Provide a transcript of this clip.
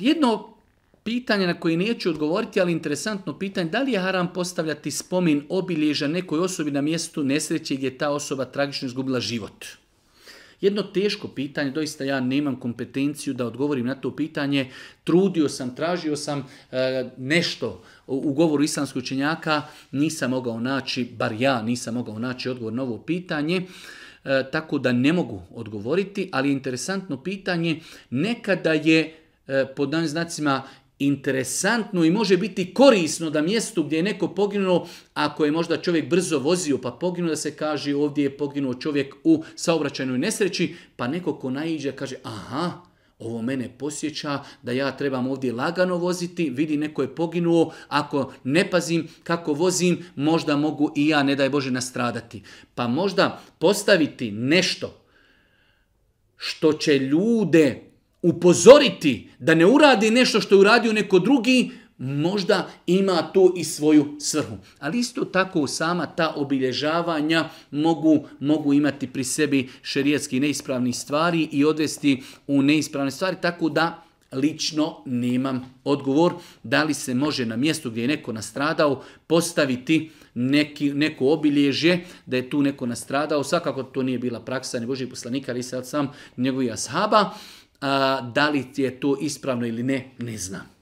jedno pitanje na koje neću odgovoriti, ali interesantno pitanje, da li je haram postavljati spomin obilježa nekoj osobi na mjestu nesreće gdje je ta osoba tragično izgubila život? Jedno teško pitanje, doista ja nemam kompetenciju da odgovorim na to pitanje. Trudio sam, tražio sam e, nešto u govoru islamskog učenjaka, nisam mogao naći, bar ja nisam mogao naći odgovor na ovo pitanje. E, tako da ne mogu odgovoriti, ali interesantno pitanje, nekada je E, pod danim znacima interesantno i može biti korisno da mjestu gdje je neko poginuo, ako je možda čovjek brzo vozio pa poginuo, da se kaže ovdje je poginuo čovjek u saobraćajnoj nesreći, pa neko ko naiđe kaže aha, ovo mene posjeća da ja trebam ovdje lagano voziti, vidi neko je poginuo, ako ne pazim kako vozim, možda mogu i ja, ne daj Bože, nastradati. Pa možda postaviti nešto što će ljude upozoriti da ne uradi nešto što je uradio neko drugi, možda ima tu i svoju svrhu. Ali isto tako sama ta obilježavanja mogu, mogu imati pri sebi šerijetski neispravni stvari i odvesti u neispravne stvari, tako da lično nemam odgovor da li se može na mjestu gdje je neko nastradao postaviti neki, neko obilježje da je tu neko nastradao. Svakako to nije bila praksa ni Božih poslanika, ali sad sam njegovih ashaba da li je to ispravno ili ne, ne znam.